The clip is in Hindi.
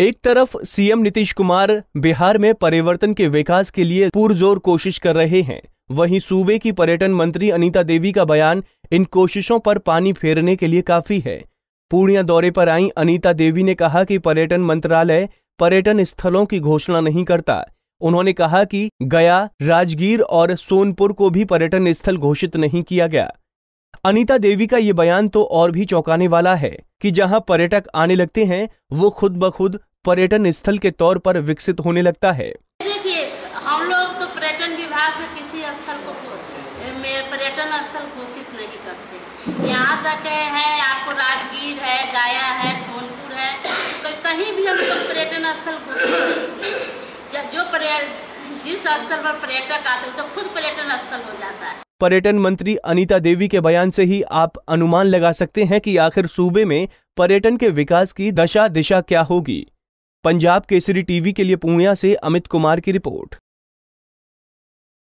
एक तरफ सीएम नीतीश कुमार बिहार में परिवर्तन के विकास के लिए पुरजोर कोशिश कर रहे हैं वहीं सूबे की पर्यटन मंत्री अनीता देवी का बयान इन कोशिशों पर पानी फेरने के लिए काफी है पूर्णिया दौरे पर आई अनीता देवी ने कहा कि पर्यटन मंत्रालय पर्यटन स्थलों की घोषणा नहीं करता उन्होंने कहा कि गया राजगीर और सोनपुर को भी पर्यटन स्थल घोषित नहीं किया गया अनीता देवी का ये बयान तो और भी चौंकाने वाला है कि जहां पर्यटक आने लगते हैं वो खुद ब खुद पर्यटन स्थल के तौर पर विकसित होने लगता है देखिए हम लोग तो पर्यटन विभाग से किसी स्थल को पर्यटन स्थल घोषित नहीं करते यहाँ तक है आपको राजगीर है गया है सोनपुर है तो कहीं भी हम लोग पर्यटन स्थल घोषित जो पर्यटन जिस स्थल पर पर्यटक आते हैं तो खुद पर्यटन स्थल हो जाता है पर्यटन मंत्री अनीता देवी के बयान से ही आप अनुमान लगा सकते हैं कि आखिर सूबे में पर्यटन के विकास की दशा दिशा क्या होगी पंजाब केसरी टीवी के लिए पूर्णिया से अमित कुमार की रिपोर्ट